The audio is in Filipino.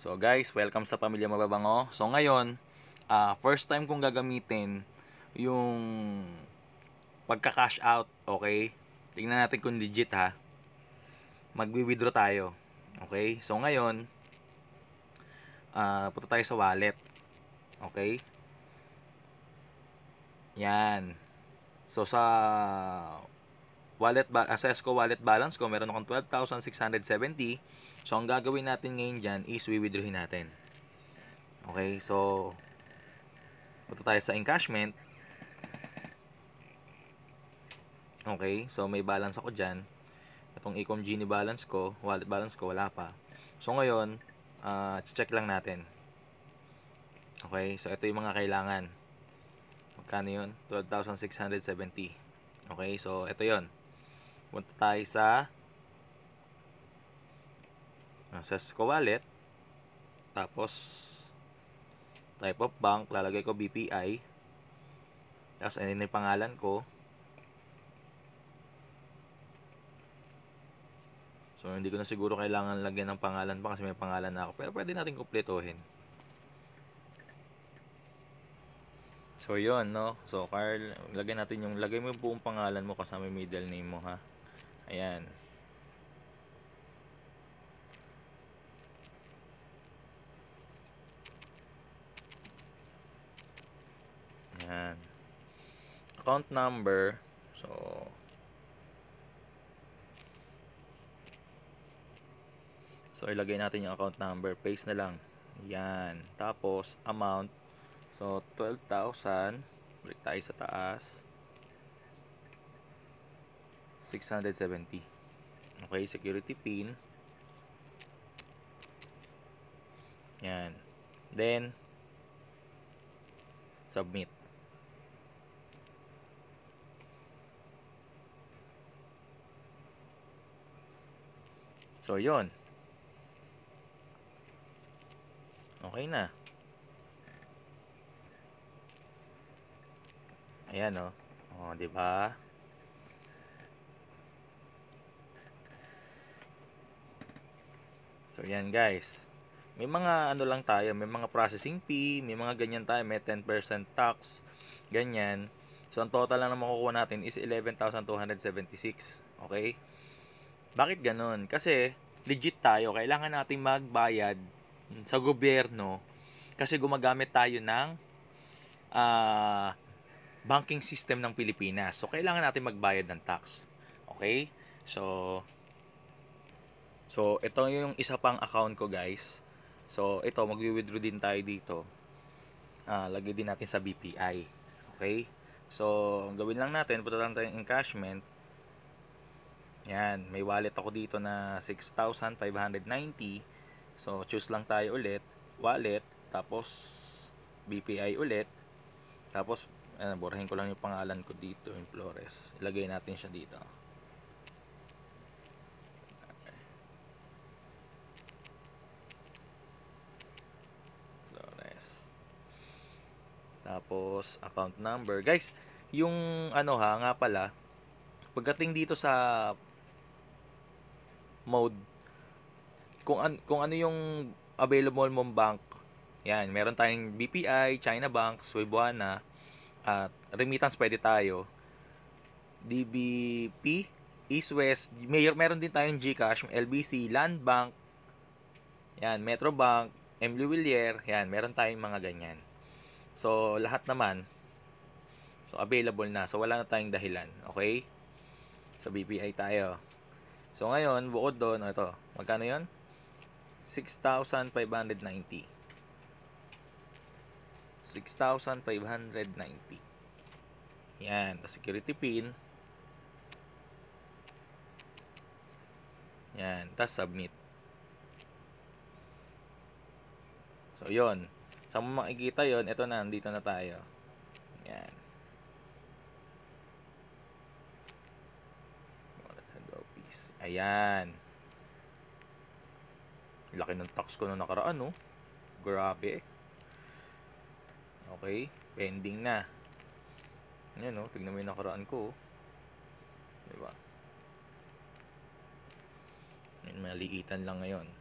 So guys, welcome sa Pamilya Mababango. So ngayon, uh, first time kong gagamitin yung pagka-cash out, okay? Tingnan natin kung legit ha. Magwi-withdraw tayo. Okay? So ngayon, uh, punta tayo sa wallet. Okay? Yan. So sa wallet ba ko ah, wallet balance ko, meron akong 12,670. So, ang gagawin natin ngayon dyan is withdrawin natin. Okay, so, punta tayo sa encashment. Okay, so may balance ako dyan. Itong Ecom Genie balance ko, wallet balance ko, wala pa. So, ngayon, uh, check lang natin. Okay, so ito yung mga kailangan. Magkano yun? 12,670. Okay, so ito yon Punta tayo sa ah, sa Sesko Wallet. Tapos type of bank, lalagay ko BPI. Tapos ano yung pangalan ko. So hindi ko na siguro kailangan lagyan ng pangalan pa kasi may pangalan na ako. Pero pwede natin kumpletuhin. So, yun, no? So, Carl, lagyan natin yung, lagay mo yung buong pangalan mo kasama yung middle name mo, ha? Ayan. Ayan. Account number. So, So, ilagay natin yung account number. Paste na lang. Yan. Tapos, amount. So, 12,000. Balik tayo sa taas. 670 okay security pin yan then submit so yon okay na ayan o oh. o oh, diba So, yan guys. May mga ano lang tayo, may mga processing fee, may mga ganyan tayo, may 10% tax, ganyan. So, ang total lang na makukuha natin is 11,276. Okay? Bakit ganun? Kasi, legit tayo. Kailangan nating magbayad sa gobyerno kasi gumagamit tayo ng uh, banking system ng Pilipinas. So, kailangan nating magbayad ng tax. Okay? So, So, ito yung isa pang account ko guys. So, ito, mag-withdraw din tayo dito. Ah, lagay din natin sa BPI. Okay? So, ang gawin lang natin, punta lang tayong encashment. Yan, may wallet ako dito na 6,590. So, choose lang tayo ulit. Wallet, tapos BPI ulit. Tapos, ano, burahin ko lang yung pangalan ko dito, yung Flores. Ilagay natin siya dito. Tapos, account number. Guys, yung ano ha, nga pala, pagdating dito sa mode, kung, an kung ano yung available mong bank, yan, meron tayong BPI, China Bank, Swibuana, at remittance pwede tayo. DBP, East West, may, meron din tayong GCash, LBC, Land Bank, yan, Metro Bank, M. Luwilier, yan, meron tayong mga ganyan. So, lahat naman, so available na. So, wala na tayong dahilan. Okay? So, BPI tayo. So, ngayon, bukod doon, oh, ito, magkano yon 6,590. 6,590. Yan, the security pin. Yan, tapos submit. So, yon sa mo makikita yon ito na, dito na tayo. Yan. Ayan. Laki ng tax ko na nakaraan, no? Grabe. Eh. Okay. Pending na. Ayan, no? Tignan mo yung nakaraan ko. Oh. Diba? Yan, maliitan lang ngayon.